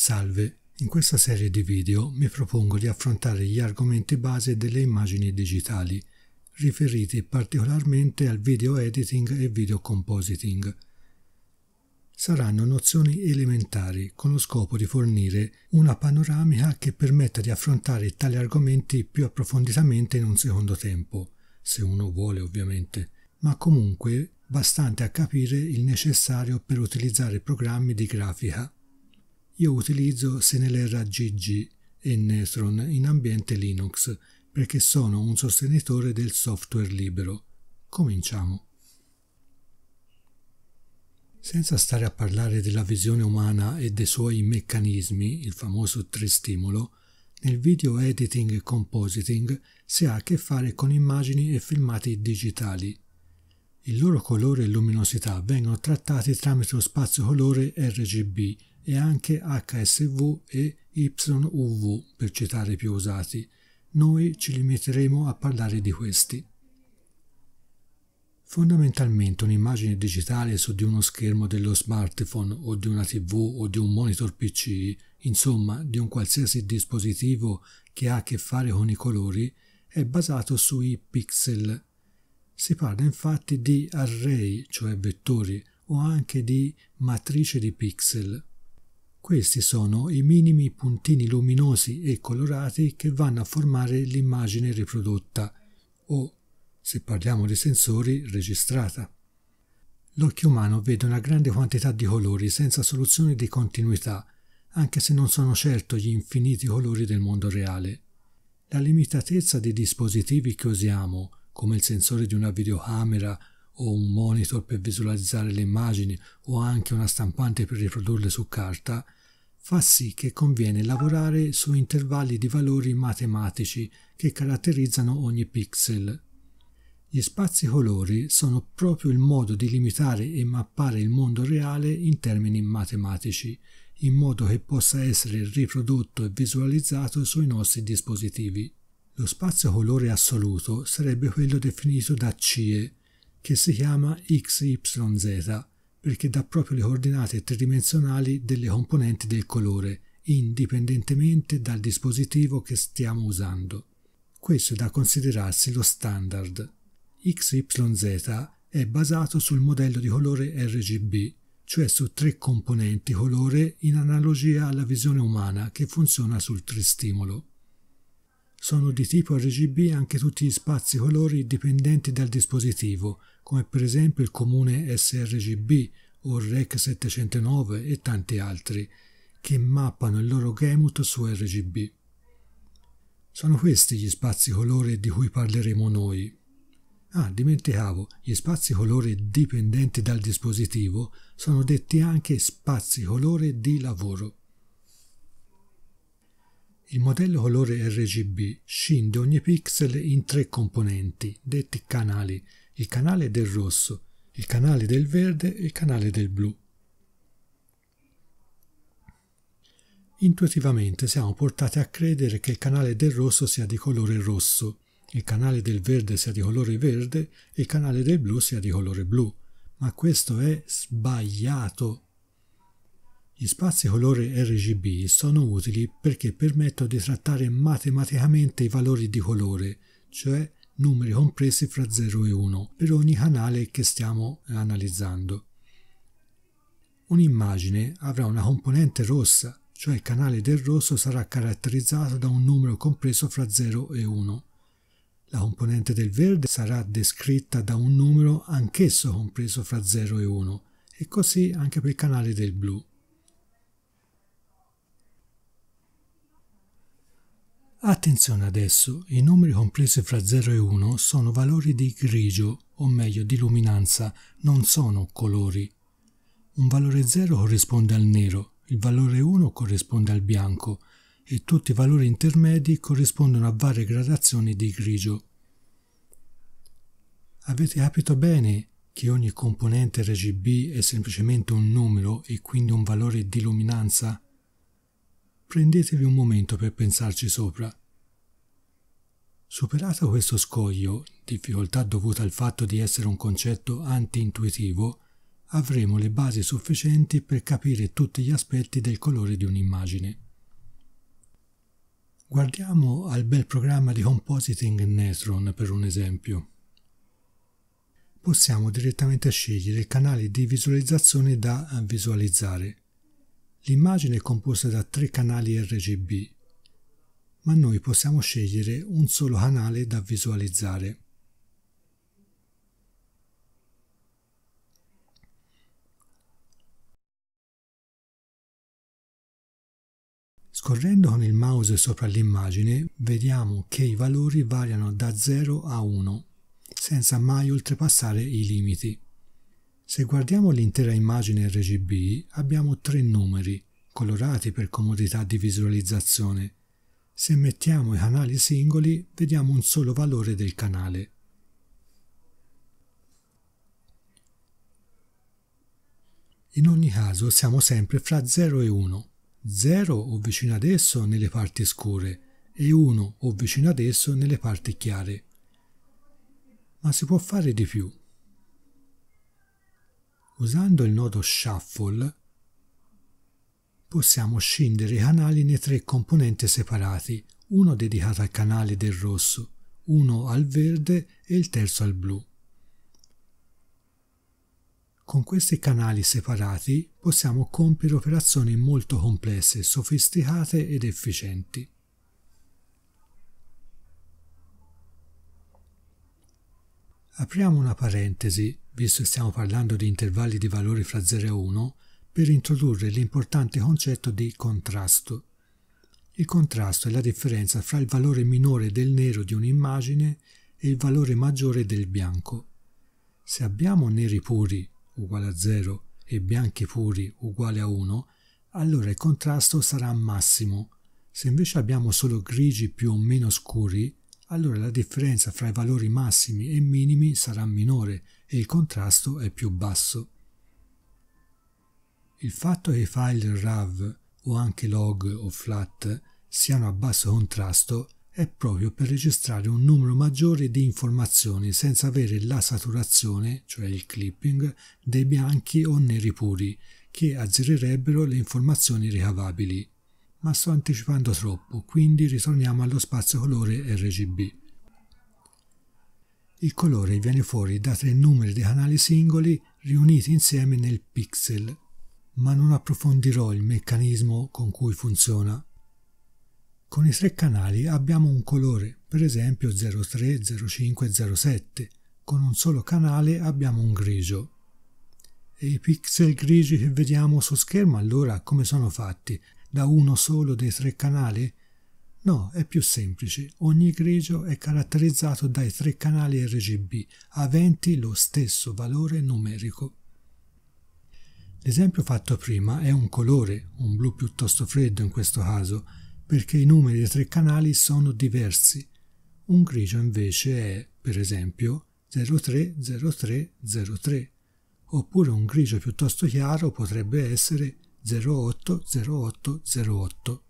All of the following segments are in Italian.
Salve, in questa serie di video mi propongo di affrontare gli argomenti base delle immagini digitali, riferiti particolarmente al video editing e video compositing. Saranno nozioni elementari con lo scopo di fornire una panoramica che permetta di affrontare tali argomenti più approfonditamente in un secondo tempo, se uno vuole ovviamente, ma comunque bastante a capire il necessario per utilizzare programmi di grafica io utilizzo Senelera GG e Netron in ambiente Linux perché sono un sostenitore del software libero. Cominciamo. Senza stare a parlare della visione umana e dei suoi meccanismi, il famoso tristimolo, nel video editing e compositing si ha a che fare con immagini e filmati digitali. Il loro colore e luminosità vengono trattati tramite lo spazio colore RGB, e anche HSV e YUV per citare i più usati. Noi ci limiteremo a parlare di questi. Fondamentalmente un'immagine digitale su di uno schermo dello smartphone o di una TV o di un monitor PC, insomma di un qualsiasi dispositivo che ha a che fare con i colori, è basato sui pixel. Si parla infatti di array, cioè vettori, o anche di matrice di pixel. Questi sono i minimi puntini luminosi e colorati che vanno a formare l'immagine riprodotta o, se parliamo di sensori, registrata. L'occhio umano vede una grande quantità di colori senza soluzioni di continuità, anche se non sono certo gli infiniti colori del mondo reale. La limitatezza dei dispositivi che usiamo, come il sensore di una videocamera o un monitor per visualizzare le immagini o anche una stampante per riprodurle su carta, fa sì che conviene lavorare su intervalli di valori matematici che caratterizzano ogni pixel. Gli spazi colori sono proprio il modo di limitare e mappare il mondo reale in termini matematici, in modo che possa essere riprodotto e visualizzato sui nostri dispositivi. Lo spazio colore assoluto sarebbe quello definito da CIE, che si chiama XYZ, perché dà proprio le coordinate tridimensionali delle componenti del colore, indipendentemente dal dispositivo che stiamo usando. Questo è da considerarsi lo standard. XYZ è basato sul modello di colore RGB, cioè su tre componenti colore in analogia alla visione umana che funziona sul tristimolo. Sono di tipo RGB anche tutti gli spazi colori dipendenti dal dispositivo, come per esempio il comune sRGB o REC 709 e tanti altri, che mappano il loro gamut su RGB. Sono questi gli spazi colori di cui parleremo noi. Ah, dimenticavo, gli spazi colori dipendenti dal dispositivo sono detti anche spazi colore di lavoro. Il modello colore RGB scinde ogni pixel in tre componenti, detti canali, il canale del rosso, il canale del verde e il canale del blu. Intuitivamente siamo portati a credere che il canale del rosso sia di colore rosso, il canale del verde sia di colore verde e il canale del blu sia di colore blu, ma questo è sbagliato. Gli spazi colore RGB sono utili perché permettono di trattare matematicamente i valori di colore, cioè numeri compresi fra 0 e 1 per ogni canale che stiamo analizzando. Un'immagine avrà una componente rossa, cioè il canale del rosso sarà caratterizzato da un numero compreso fra 0 e 1. La componente del verde sarà descritta da un numero anch'esso compreso fra 0 e 1 e così anche per il canale del blu. Attenzione adesso, i numeri compresi fra 0 e 1 sono valori di grigio, o meglio di luminanza, non sono colori. Un valore 0 corrisponde al nero, il valore 1 corrisponde al bianco e tutti i valori intermedi corrispondono a varie gradazioni di grigio. Avete capito bene che ogni componente RGB è semplicemente un numero e quindi un valore di luminanza? prendetevi un momento per pensarci sopra. Superato questo scoglio, difficoltà dovuta al fatto di essere un concetto anti-intuitivo, avremo le basi sufficienti per capire tutti gli aspetti del colore di un'immagine. Guardiamo al bel programma di compositing Netron per un esempio. Possiamo direttamente scegliere il canale di visualizzazione da visualizzare. L'immagine è composta da tre canali RGB, ma noi possiamo scegliere un solo canale da visualizzare. Scorrendo con il mouse sopra l'immagine vediamo che i valori variano da 0 a 1 senza mai oltrepassare i limiti. Se guardiamo l'intera immagine RGB abbiamo tre numeri, colorati per comodità di visualizzazione. Se mettiamo i canali singoli vediamo un solo valore del canale. In ogni caso siamo sempre fra 0 e 1. 0 o vicino ad esso nelle parti scure e 1 o vicino ad esso nelle parti chiare. Ma si può fare di più. Usando il nodo Shuffle possiamo scindere i canali nei tre componenti separati, uno dedicato al canale del rosso, uno al verde e il terzo al blu. Con questi canali separati possiamo compiere operazioni molto complesse, sofisticate ed efficienti. Apriamo una parentesi, visto che stiamo parlando di intervalli di valori fra 0 e 1, per introdurre l'importante concetto di contrasto. Il contrasto è la differenza fra il valore minore del nero di un'immagine e il valore maggiore del bianco. Se abbiamo neri puri uguale a 0 e bianchi puri uguale a 1, allora il contrasto sarà massimo. Se invece abbiamo solo grigi più o meno scuri, allora la differenza fra i valori massimi e minimi sarà minore e il contrasto è più basso. Il fatto che i file RAV o anche log o flat siano a basso contrasto è proprio per registrare un numero maggiore di informazioni senza avere la saturazione, cioè il clipping, dei bianchi o neri puri, che azzererebbero le informazioni ricavabili ma sto anticipando troppo, quindi ritorniamo allo spazio colore RGB. Il colore viene fuori da tre numeri di canali singoli riuniti insieme nel pixel, ma non approfondirò il meccanismo con cui funziona. Con i tre canali abbiamo un colore, per esempio 03, 05 07. Con un solo canale abbiamo un grigio. E i pixel grigi che vediamo su schermo allora come sono fatti? da uno solo dei tre canali? No, è più semplice. Ogni grigio è caratterizzato dai tre canali RGB, aventi lo stesso valore numerico. L'esempio fatto prima è un colore, un blu piuttosto freddo in questo caso, perché i numeri dei tre canali sono diversi. Un grigio invece è, per esempio, 030303, oppure un grigio piuttosto chiaro potrebbe essere 080808.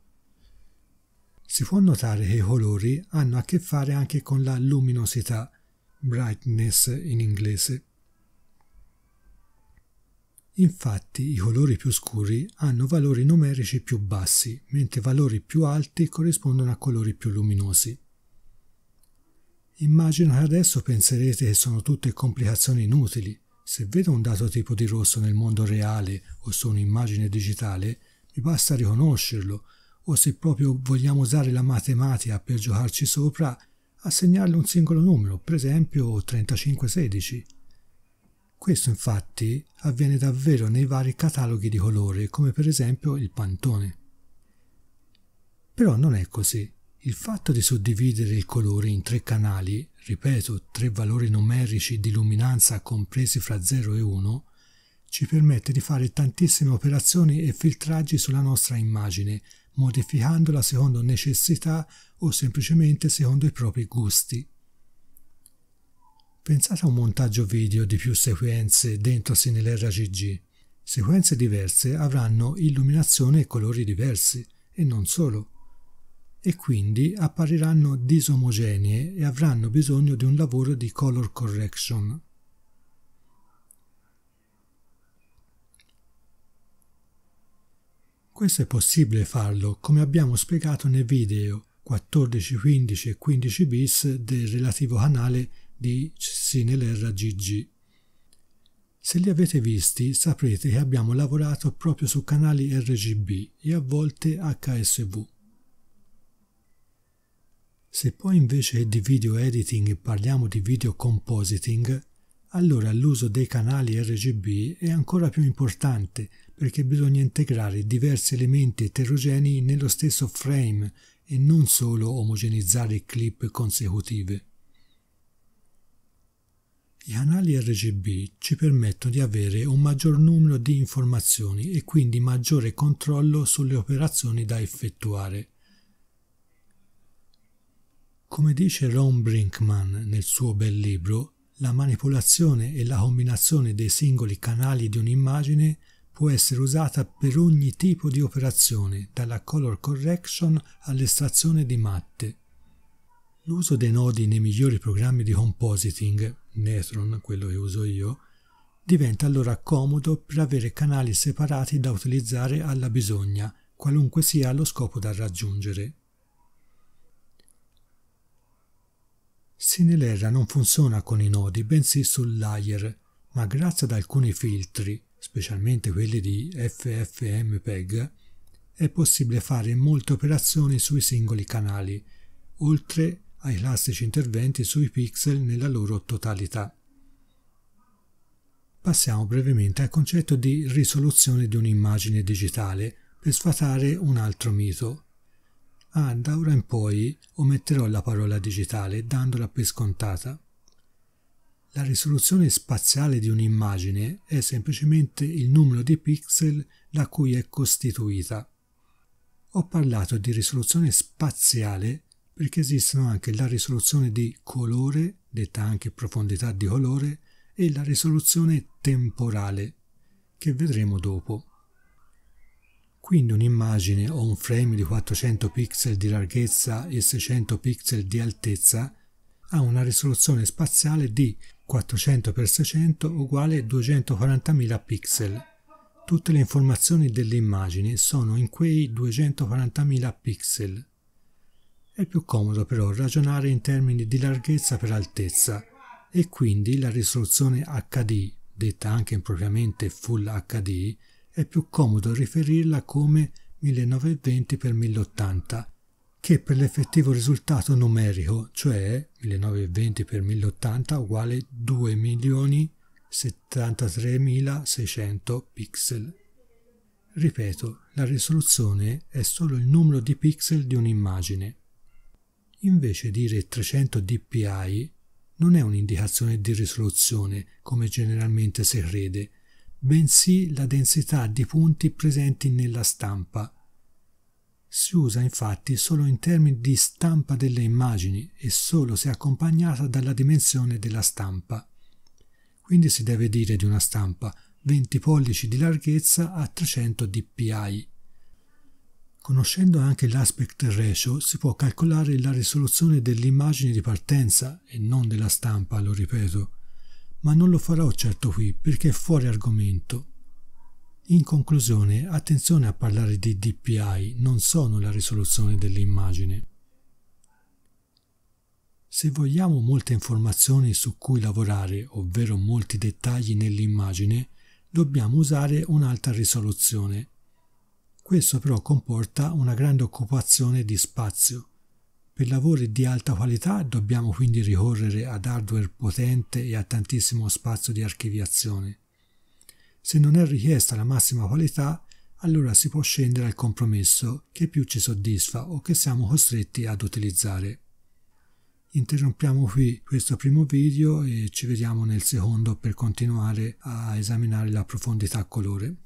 Si può notare che i colori hanno a che fare anche con la luminosità, brightness in inglese. Infatti i colori più scuri hanno valori numerici più bassi, mentre valori più alti corrispondono a colori più luminosi. Immagino che adesso penserete che sono tutte complicazioni inutili, se vedo un dato tipo di rosso nel mondo reale o su un'immagine digitale, mi basta riconoscerlo, o se proprio vogliamo usare la matematica per giocarci sopra, assegnarle un singolo numero, per esempio 3516. Questo infatti avviene davvero nei vari cataloghi di colore, come per esempio il pantone. Però non è così. Il fatto di suddividere il colore in tre canali, ripeto, tre valori numerici di luminanza compresi fra 0 e 1, ci permette di fare tantissime operazioni e filtraggi sulla nostra immagine, modificandola secondo necessità o semplicemente secondo i propri gusti. Pensate a un montaggio video di più sequenze dentro nell'RGG. Sequenze diverse avranno illuminazione e colori diversi, e non solo e quindi appariranno disomogenee e avranno bisogno di un lavoro di color correction. Questo è possibile farlo, come abbiamo spiegato nei video 14, 15 e 15 bis del relativo canale di Cinelerra Se li avete visti saprete che abbiamo lavorato proprio su canali RGB e a volte HSV. Se poi invece di video editing parliamo di video compositing, allora l'uso dei canali RGB è ancora più importante perché bisogna integrare diversi elementi eterogenei nello stesso frame e non solo omogenizzare clip consecutive. I canali RGB ci permettono di avere un maggior numero di informazioni e quindi maggiore controllo sulle operazioni da effettuare. Come dice Ron Brinkman nel suo bel libro, la manipolazione e la combinazione dei singoli canali di un'immagine può essere usata per ogni tipo di operazione, dalla color correction all'estrazione di matte. L'uso dei nodi nei migliori programmi di compositing, Netron, quello che uso io, diventa allora comodo per avere canali separati da utilizzare alla bisogna, qualunque sia lo scopo da raggiungere. Sinilera non funziona con i nodi, bensì sul layer, ma grazie ad alcuni filtri, specialmente quelli di FFmpeg, è possibile fare molte operazioni sui singoli canali, oltre ai classici interventi sui pixel nella loro totalità. Passiamo brevemente al concetto di risoluzione di un'immagine digitale per sfatare un altro mito, Ah, da ora in poi ometterò la parola digitale dandola per scontata. La risoluzione spaziale di un'immagine è semplicemente il numero di pixel da cui è costituita. Ho parlato di risoluzione spaziale perché esistono anche la risoluzione di colore, detta anche profondità di colore, e la risoluzione temporale, che vedremo dopo. Quindi un'immagine o un frame di 400 pixel di larghezza e 600 pixel di altezza ha una risoluzione spaziale di 400 x 600 uguale 240.000 pixel. Tutte le informazioni dell'immagine sono in quei 240.000 pixel. È più comodo però ragionare in termini di larghezza per altezza e quindi la risoluzione HD, detta anche impropriamente Full HD, è più comodo riferirla come 1920x1080, che per l'effettivo risultato numerico, cioè 1920x1080 uguale 2.073.600 pixel. Ripeto, la risoluzione è solo il numero di pixel di un'immagine. Invece dire 300 dpi non è un'indicazione di risoluzione, come generalmente si crede, bensì la densità di punti presenti nella stampa. Si usa infatti solo in termini di stampa delle immagini e solo se accompagnata dalla dimensione della stampa. Quindi si deve dire di una stampa 20 pollici di larghezza a 300 dpi. Conoscendo anche l'aspect ratio si può calcolare la risoluzione dell'immagine di partenza e non della stampa, lo ripeto ma non lo farò certo qui perché è fuori argomento. In conclusione, attenzione a parlare di DPI, non sono la risoluzione dell'immagine. Se vogliamo molte informazioni su cui lavorare, ovvero molti dettagli nell'immagine, dobbiamo usare un'alta risoluzione. Questo però comporta una grande occupazione di spazio per lavori di alta qualità dobbiamo quindi ricorrere ad hardware potente e a tantissimo spazio di archiviazione. Se non è richiesta la massima qualità, allora si può scendere al compromesso che più ci soddisfa o che siamo costretti ad utilizzare. Interrompiamo qui questo primo video e ci vediamo nel secondo per continuare a esaminare la profondità colore.